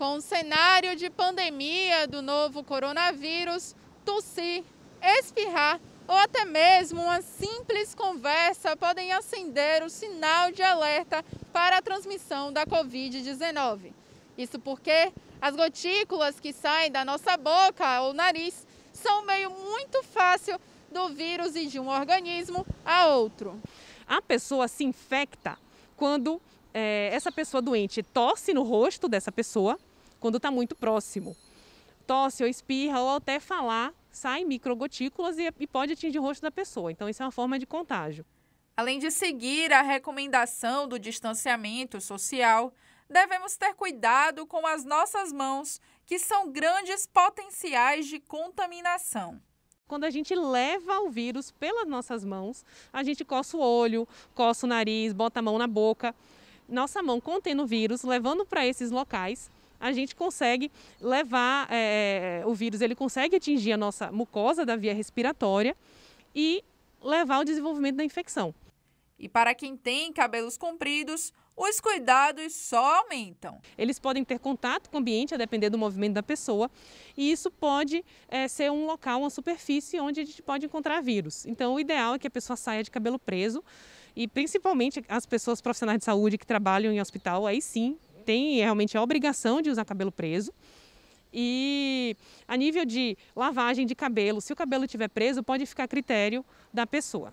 Com o cenário de pandemia do novo coronavírus, tossir, espirrar ou até mesmo uma simples conversa podem acender o sinal de alerta para a transmissão da Covid-19. Isso porque as gotículas que saem da nossa boca ou nariz são um meio muito fácil do vírus e de um organismo a outro. A pessoa se infecta quando é, essa pessoa doente tosse no rosto dessa pessoa quando está muito próximo. Tosse ou espirra ou até falar, saem microgotículas e, e pode atingir o rosto da pessoa. Então, isso é uma forma de contágio. Além de seguir a recomendação do distanciamento social, devemos ter cuidado com as nossas mãos, que são grandes potenciais de contaminação quando a gente leva o vírus pelas nossas mãos, a gente coça o olho, coça o nariz, bota a mão na boca. Nossa mão contendo o vírus, levando para esses locais, a gente consegue levar é, é, o vírus, ele consegue atingir a nossa mucosa da via respiratória e levar ao desenvolvimento da infecção. E para quem tem cabelos compridos, os cuidados só aumentam. Eles podem ter contato com o ambiente, a depender do movimento da pessoa, e isso pode é, ser um local, uma superfície onde a gente pode encontrar vírus. Então, o ideal é que a pessoa saia de cabelo preso, e principalmente as pessoas profissionais de saúde que trabalham em hospital, aí sim tem realmente a obrigação de usar cabelo preso. E a nível de lavagem de cabelo, se o cabelo estiver preso, pode ficar a critério da pessoa.